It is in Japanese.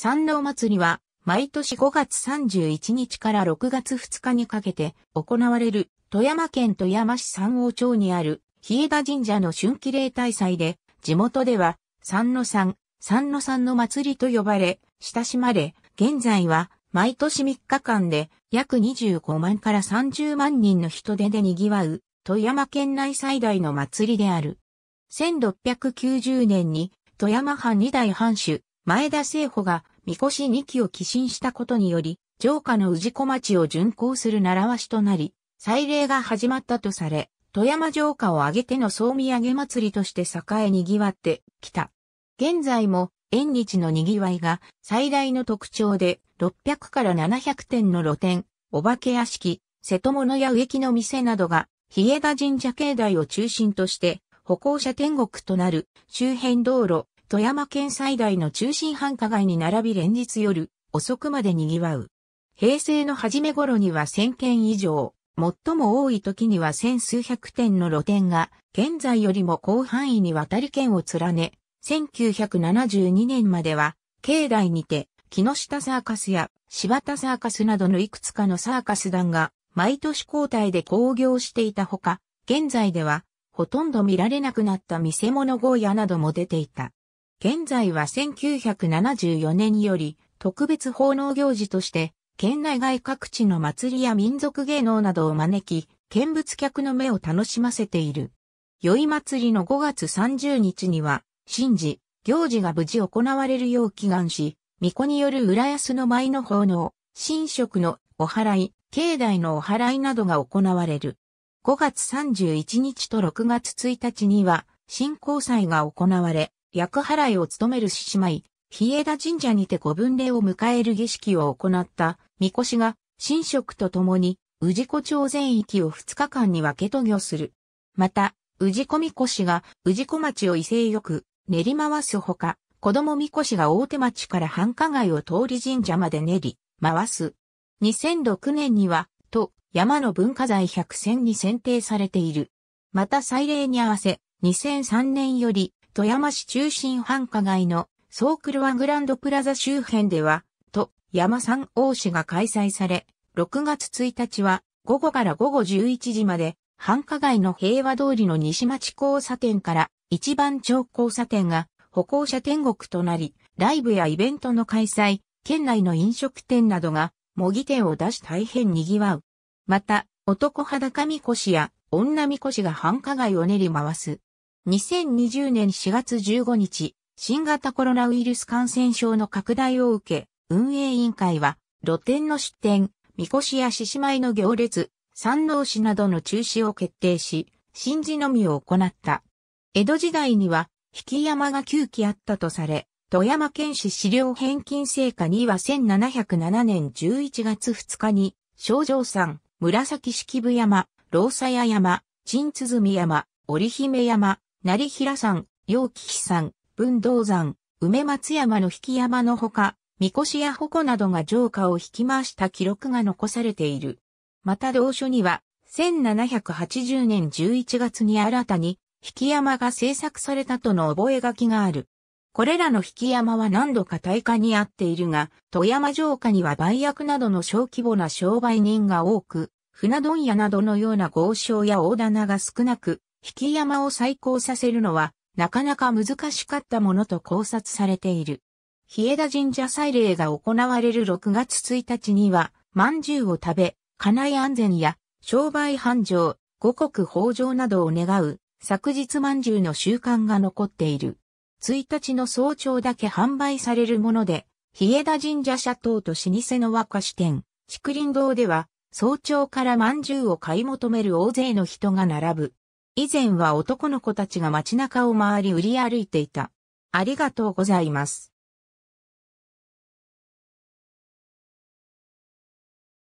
山王祭りは、毎年5月31日から6月2日にかけて行われる富山県富山市山王町にある日枝神社の春季例大祭で、地元では三の山、三の山の祭りと呼ばれ、親しまれ、現在は毎年3日間で約25万から30万人の人出で賑わう富山県内最大の祭りである。1690年に富山藩二代藩主、前田聖保が、みこし2基を寄進したことにより、城下の氏子町を巡行する習わしとなり、祭礼が始まったとされ、富山城下を挙げての総土産祭りとして栄え賑わってきた。現在も、縁日の賑わいが最大の特徴で、600から700点の露店、お化け屋敷、瀬戸物や植木の店などが、日枝神社境内を中心として、歩行者天国となる周辺道路、富山県最大の中心繁華街に並び連日夜、遅くまで賑わう。平成の初め頃には1000件以上、最も多い時には千数百点の露店が、現在よりも広範囲にわたり県を連ね、1972年までは、境内にて、木下サーカスや柴田サーカスなどのいくつかのサーカス団が、毎年交代で興行していたほか、現在では、ほとんど見られなくなった見せ物ゴーヤなども出ていた。現在は1974年より特別奉納行事として、県内外各地の祭りや民族芸能などを招き、見物客の目を楽しませている。宵祭りの5月30日には、神事、行事が無事行われるよう祈願し、巫女による浦安の舞の奉納、神職のお祓い、境内のお祓いなどが行われる。5月31日と6月1日には、新交祭が行われ、役払いを務める獅子舞、日枝神社にて御分礼を迎える儀式を行った、神輿が、神職と共に、治子町全域を2日間に分け渡御する。また、氏子神輿が、治子町を威勢よく、練り回すほか、子供神輿が大手町から繁華街を通り神社まで練り、回す。2006年には、と、山の文化財100選に選定されている。また祭礼に合わせ、2003年より、富山市中心繁華街のソークルワグランドプラザ周辺では、と、山山王市が開催され、6月1日は午後から午後11時まで、繁華街の平和通りの西町交差点から一番町交差点が歩行者天国となり、ライブやイベントの開催、県内の飲食店などが模擬店を出し大変賑わう。また、男裸みこしや女みこしが繁華街を練り回す2020年4月15日、新型コロナウイルス感染症の拡大を受け、運営委員会は、露店の出店、みこしや獅子舞の行列、山王市などの中止を決定し、神事のみを行った。江戸時代には、引山が9基あったとされ、富山県市資料返金成果には1707年11月2日に、正常山、紫式部山、老鞘山、鎮鼓山、織姫山、成平山、陽吉山、文道山、梅松山の引山のほか、みこしや鉾などが城下を引き回した記録が残されている。また同書には、1780年11月に新たに、引山が制作されたとの覚書がある。これらの引山は何度か大火にあっているが、富山城下には売薬などの小規模な商売人が多く、船問屋などのような豪商や大棚が少なく、引山を再興させるのは、なかなか難しかったものと考察されている。日枝神社祭礼が行われる6月1日には、饅頭を食べ、家内安全や商売繁盛、五穀豊穣などを願う、昨日饅頭の習慣が残っている。1日の早朝だけ販売されるもので、日枝神社社頭と老舗の和菓子店、竹林堂では、早朝から饅頭を買い求める大勢の人が並ぶ。以前は男の子たちが街中を回り売り歩いていた。ありがとうございます。